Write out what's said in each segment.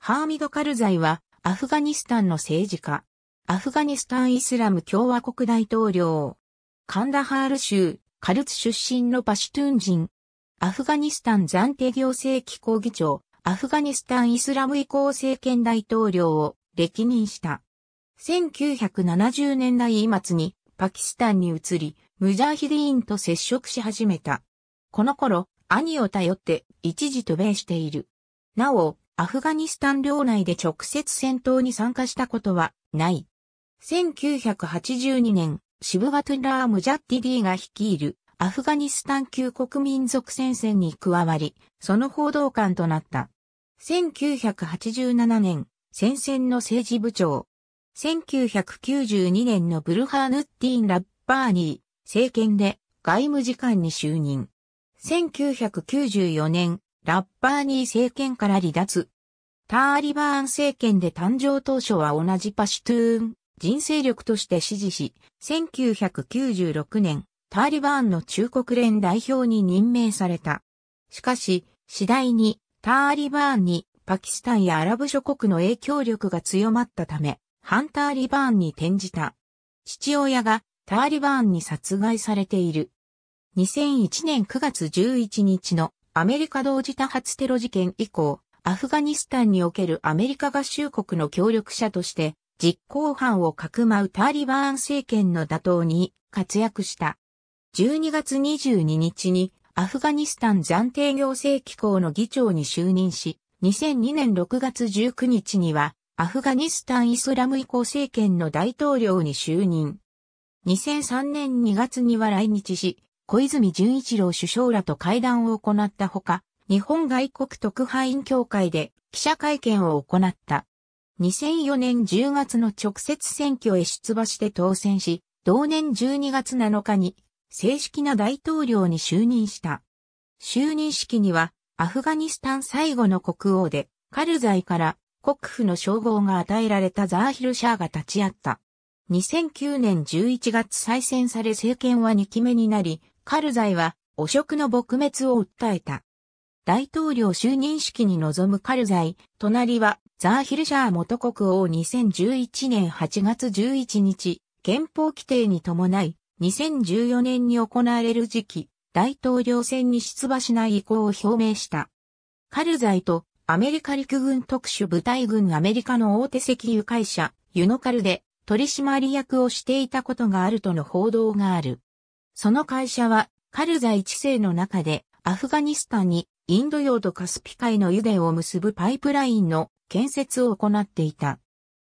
ハーミド・カルザイは、アフガニスタンの政治家。アフガニスタン・イスラム共和国大統領。カンダハール州、カルツ出身のパシュトゥン人。アフガニスタン暫定行政機構議長、アフガニスタン・イスラム移行政権大統領を歴任した。1970年代末にパキスタンに移り、ムジャーヒディーンと接触し始めた。この頃、兄を頼って一時渡米している。なお、アフガニスタン領内で直接戦闘に参加したことはない。1982年、シブガトゥラー・ムジャッティディが率いるアフガニスタン旧国民族戦線に加わり、その報道官となった。1987年、戦線の政治部長。1992年のブルハーヌッティン・ラッバーニー政権で外務次官に就任。1994年、ラッバーニー政権から離脱。ターリバーン政権で誕生当初は同じパシュトゥーン、人生力として支持し、1996年、ターリバーンの中国連代表に任命された。しかし、次第に、ターリバーンにパキスタンやアラブ諸国の影響力が強まったため、ハンターリバーンに転じた。父親がターリバーンに殺害されている。2001年9月11日のアメリカ同時多発テロ事件以降、アフガニスタンにおけるアメリカ合衆国の協力者として、実行犯をかくまうタリバーン政権の打倒に活躍した。12月22日にアフガニスタン暫定行政機構の議長に就任し、2002年6月19日にはアフガニスタンイスラム移行政権の大統領に就任。2003年2月には来日し、小泉純一郎首相らと会談を行ったほか、日本外国特派員協会で記者会見を行った。2004年10月の直接選挙へ出馬して当選し、同年12月7日に正式な大統領に就任した。就任式にはアフガニスタン最後の国王でカルザイから国府の称号が与えられたザーヒル・シャーが立ち会った。2009年11月再選され政権は2期目になり、カルザイは汚職の撲滅を訴えた。大統領就任式に臨むカルザイ、隣はザーヒルシャー元国王2011年8月11日、憲法規定に伴い、2014年に行われる時期、大統領選に出馬しない意向を表明した。カルザイとアメリカ陸軍特殊部隊軍アメリカの大手石油会社、ユノカルで取締役をしていたことがあるとの報道がある。その会社は、カルザ一世の中で、アフガニスタンにインド洋とカスピ海の油田を結ぶパイプラインの建設を行っていた。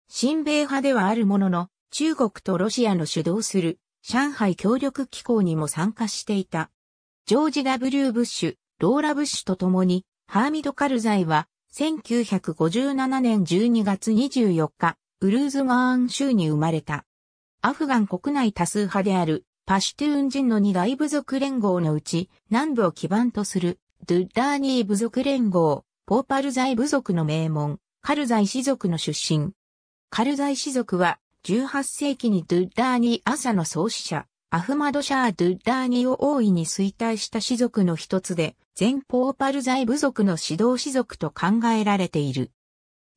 新米派ではあるものの、中国とロシアの主導する上海協力機構にも参加していた。ジョージ・ W・ ブッシュ、ローラ・ブッシュと共に、ハーミド・カルザイは、1957年12月24日、ウルーズマーン州に生まれた。アフガン国内多数派であるパシュトゥーン人の二大部族連合のうち、南部を基盤とする、ドゥッダーニー部族連合、ポーパルザイ部族の名門、カルザイ氏族の出身。カルザイ氏族は、18世紀にドゥッダーニー朝の創始者、アフマドシャー・ドゥッダーニーを大いに衰退した氏族の一つで、全ポーパルザイ部族の指導氏族と考えられている。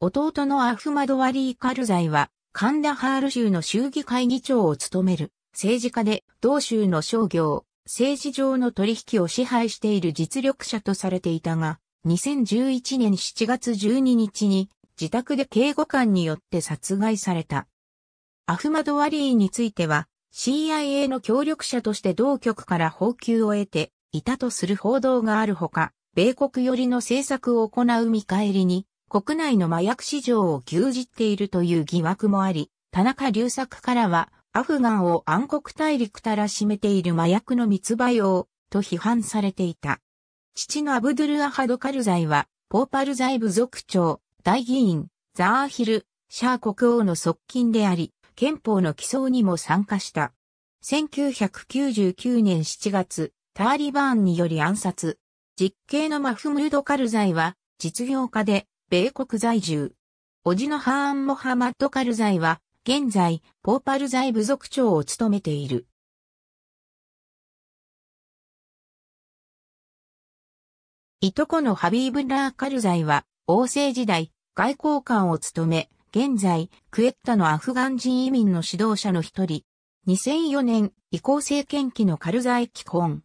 弟のアフマド・ワリー・カルザイは、カンダハール州の衆議会議長を務める政治家で同州の商業、政治上の取引を支配している実力者とされていたが、2011年7月12日に自宅で警護官によって殺害された。アフマド・アリーについては CIA の協力者として同局から報給を得ていたとする報道があるほか、米国寄りの政策を行う見返りに国内の麻薬市場を牛耳っているという疑惑もあり、田中隆作からはアフガンを暗黒大陸たらしめている麻薬の密売王と批判されていた。父のアブドゥルアハド・カルザイは、ポーパルザイ部族長、大議員、ザーヒル、シャー国王の側近であり、憲法の起草にも参加した。1999年7月、ターリバーンにより暗殺。実刑のマフムルド・カルザイは、実業家で、米国在住。おじのハーン・モハマッド・カルザイは、現在、ポーパル財部族長を務めている。いとこのハビーブ・ラー・カル財は、王政時代、外交官を務め、現在、クエッタのアフガン人移民の指導者の一人。2004年、移行政権期のカル財既婚。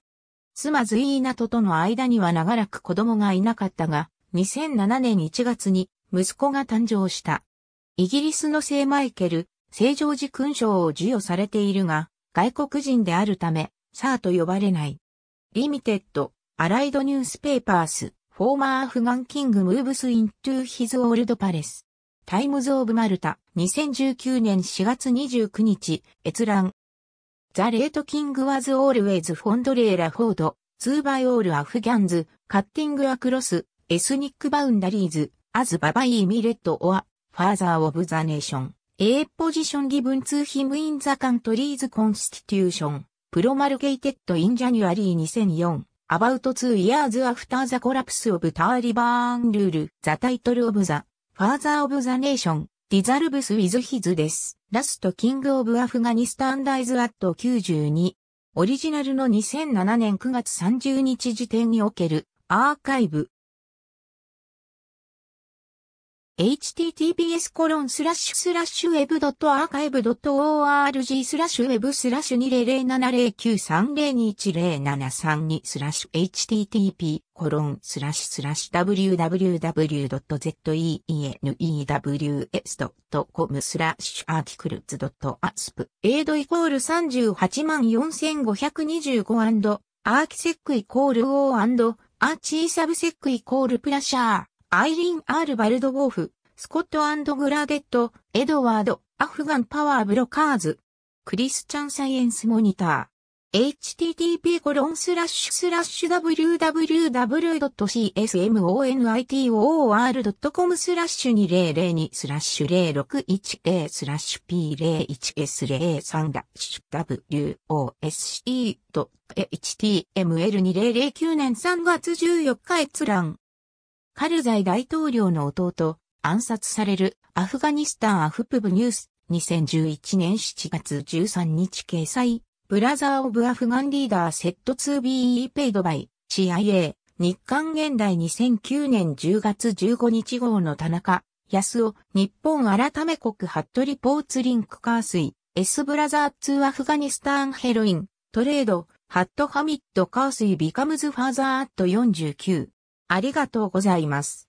妻ズイーナトとの間には長らく子供がいなかったが、2007年1月に息子が誕生した。イギリスの聖マイケル、聖ジョージ勲章を授与されているが、外国人であるため、サーと呼ばれない。リミテッド、アライドニュースペーパース、フォーマーアフガンキングムーブスイントゥーヒズオールドパレス。タイムズ・オブ・マルタ、2019年4月29日、閲覧。ザ・レート・キング・ワズ・オールウェイズ・フォンドレーラ・フォード、ツーバイ・オール・アフギャンズ、カッティング・アクロス、エスニック・バウンダリーズ、アズ・ババイ・ミレット・オア、Father of the Nation, A position given to him in the country's constitution, promulgated in January 2004, about two years after the collapse of Taliban rule, the title of the Father of the Nation, d e s e r v e s with his d e a t last king of Afghanistan dies at 92. オリジナルの2007年9月30日時点におけるアーカイブ https コロンスラッシュスラッシュウェブドットアーカイブドット org スラッシュウェブスラッシュ20070930210732スラッシュ http コロンスラッシュスラッシュ www.zenews.com スラッシュアーティクルズドットアスプエイドイコール38万4525アーキセックイコール O& アーチーサブセックイコールプラシャーアイリン・アール・バルドウォーフ、スコットグラデット、エドワード、アフガン・パワー・ブロカーズ、クリスチャン・サイエンス・モニター、http www.csmonitor.com スラッシュ2002スラッシュ0610スラッシュ p01s03 ダッシュ wose.html2009 年3月14日閲覧カルザイ大統領の弟、暗殺されるアフガニスタンアフプブニュース2011年7月13日掲載、ブラザー・オブ・アフガンリーダー・セット 2BE ペイドバイ、CIA、日刊現代2009年10月15日号の田中、安尾、日本改め国ハットリポーツリンクカースイ、S ブラザー2アフガニスタンヘロイン、トレード、ハットハミットカースイビカムズファーザーアット49。ありがとうございます。